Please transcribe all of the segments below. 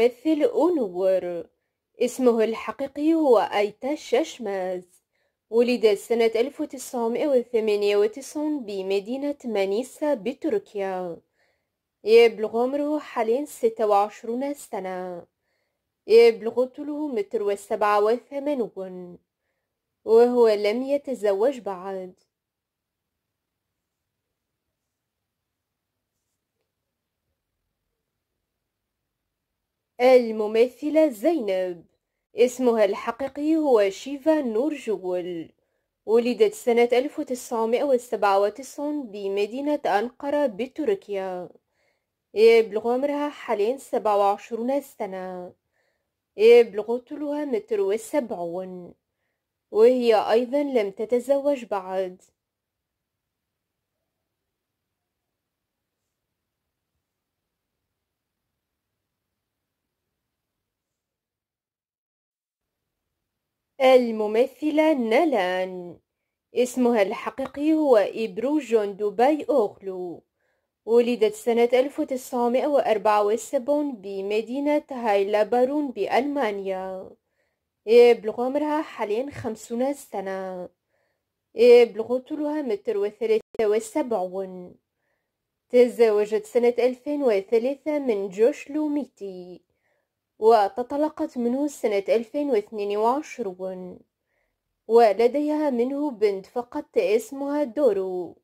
الممثل أونور اسمه الحقيقي هو أيتا ششماز ولد سنة 1998 بمدينة مانيسا بتركيا يبلغ عمره حاليا 26 سنة يبلغ طوله متر وسبعة وثمانون وهو لم يتزوج بعد الممثلة زينب اسمها الحقيقي هو شيفا نور جول ولدت سنة 1997 بمدينة أنقرة بتركيا يبلغ عمرها حاليا 27 سنة يبلغ طولها متر وسبعون وهي أيضا لم تتزوج بعد الممثلة نالان اسمها الحقيقي هو إبرو جون دبي أوغلو ولدت سنة 1974 بمدينة هايلا بارون بألمانيا يبلغ عمرها حاليا خمسون سنة يبلغ طولها متر وثلاثة وسبعون تزوجت سنة 2003 من جوش لوميتي وتطلقت منه سنة 2022 ولديها منه بنت فقط اسمها دورو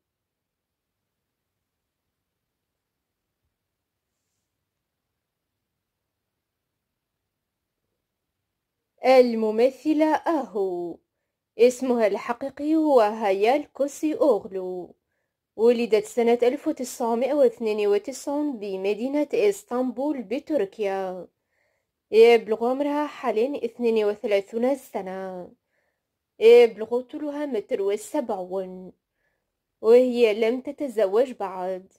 الممثلة أهو اسمها الحقيقي هو هيال كوسي أوغلو ولدت سنة 1992 بمدينة إسطنبول بتركيا يبلغ إيه، عمرها حاليا اثنين وثلاثون سنة يبلغ إيه، طولها متر وسبعون وهي لم تتزوج بعد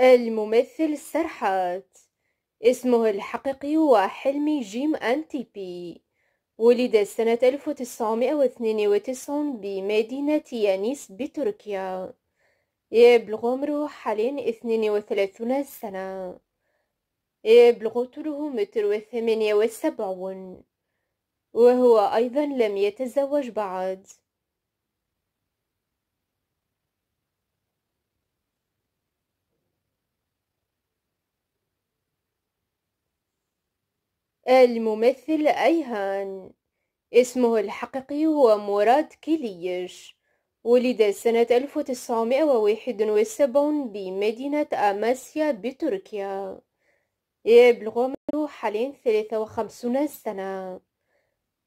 الممثل سرحات اسمه الحقيقي هو حلمي جيم بي ولد سنة 1992 بمدينة يانيس بتركيا يبلغ عمره حاليا اثنين وثلاثون سنة يبلغ طوله متر وثمانية وسبعون وهو أيضا لم يتزوج بعد الممثل أيهان اسمه الحقيقي هو مراد كيليش ولد سنة 1971 بمدينة أماسيا بتركيا يبلغ عمره حاليا 53 سنة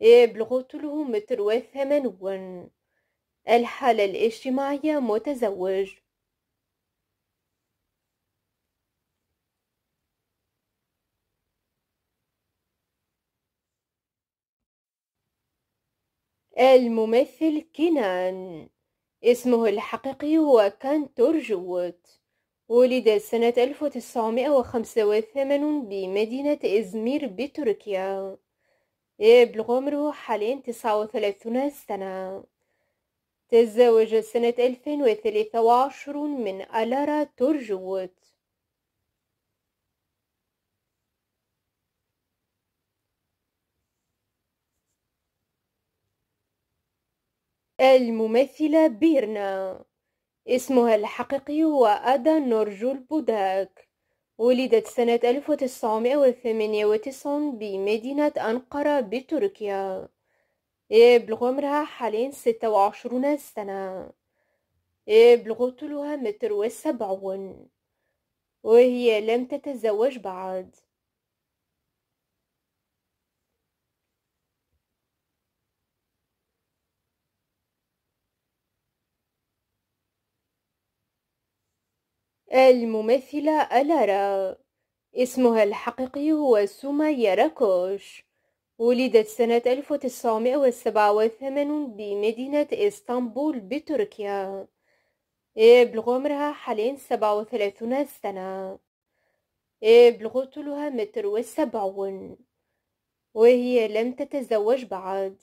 يبلغ طوله متر وثمانون الحالة الاجتماعية متزوج الممثل كنان اسمه الحقيقي هو كانتور تورجوت ولد سنة 1985 بمدينة إزمير بتركيا يبلغ عمره حاليا 39 سنة تزوج سنة 2023 من ألارا تورجوت الممثلة بيرنا اسمها الحقيقي هو أدا نورجول بوداك ولدت سنة 1998 بمدينة أنقرة بتركيا يبلغ عمرها حاليا 26 سنة يبلغ طولها متر وسبعون وهي لم تتزوج بعد الممثلة ألارا اسمها الحقيقي هو سومايا راكوش ولدت سنة 1987 بمدينة إسطنبول بتركيا يبلغ عمرها حاليا 37 سنة يبلغ طولها متر وسبعون وهي لم تتزوج بعد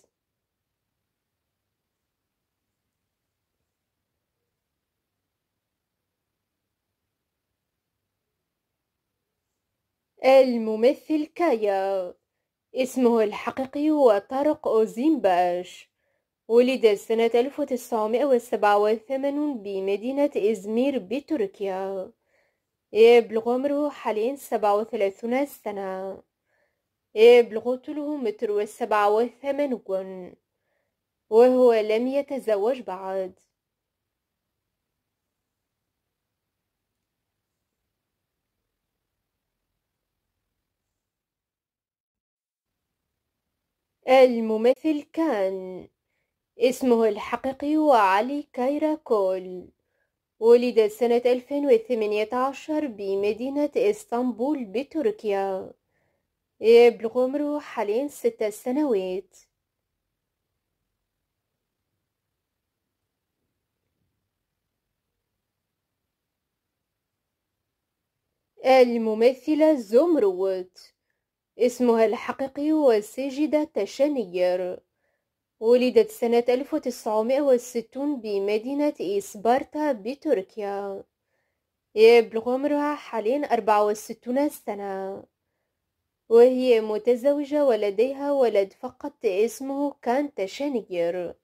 الممثل كايا اسمه الحقيقي هو طارق أوزيمباش ولد سنة 1987 بمدينة إزمير بتركيا يبلغ عمره حاليا 37 سنة يبلغ طوله متر وسبعة وثمانون وهو لم يتزوج بعد الممثل كان اسمه الحقيقي علي كايراكول ولد سنة 2018 بمدينة اسطنبول بتركيا يبلغ عمره حاليا ست سنوات الممثلة زمروت اسمها الحقيقي هو سجدة تشانير ولدت سنة 1960 بمدينة إسبارتا بتركيا يبلغ عمرها حاليا 64 سنة وهي متزوجة ولديها ولد فقط اسمه كان تشانير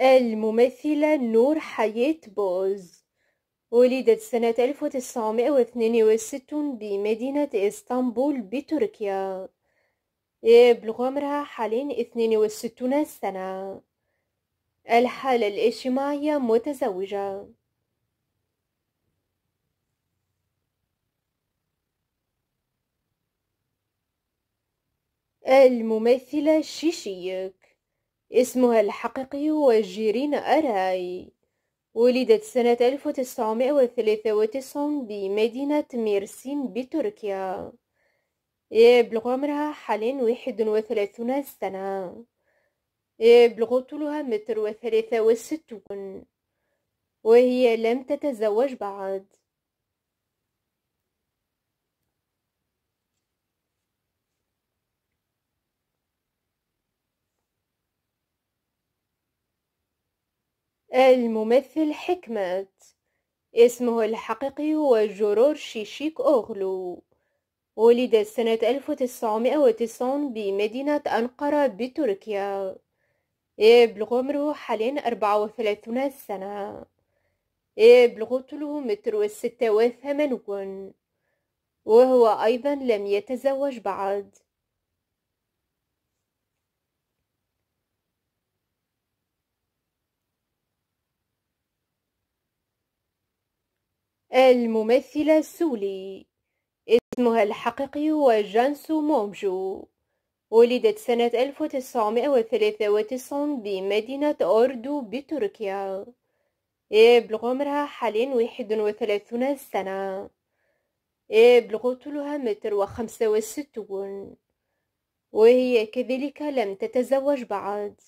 الممثلة نور حياة بوز ولدت سنة 1962 بمدينة إسطنبول بتركيا يبلغ عمرها حاليا 62 سنة الحالة الاجتماعية متزوجة الممثلة شيشيك اسمها الحقيقي هو جيرين أراي ولدت سنة 1993 بمدينة ميرسين بتركيا يبلغ عمرها حاليا 31 سنة يبلغ طولها متر وثلاثة وستون وهي لم تتزوج بعد الممثل حكمت اسمه الحقيقي هو جورور شيشيك أوغلو ولد سنة 1990 بمدينة أنقرة بتركيا يبلغ عمره حاليا 34 سنة يبلغ طوله متر وستة وثمانون وهو أيضا لم يتزوج بعد الممثلة سولي اسمها الحقيقي هو جانسو مومجو ولدت سنة 1993 بمدينة أوردو بتركيا يبلغ عمرها حاليا 31 سنة يبلغ طولها متر وخمسة وستون وهي كذلك لم تتزوج بعد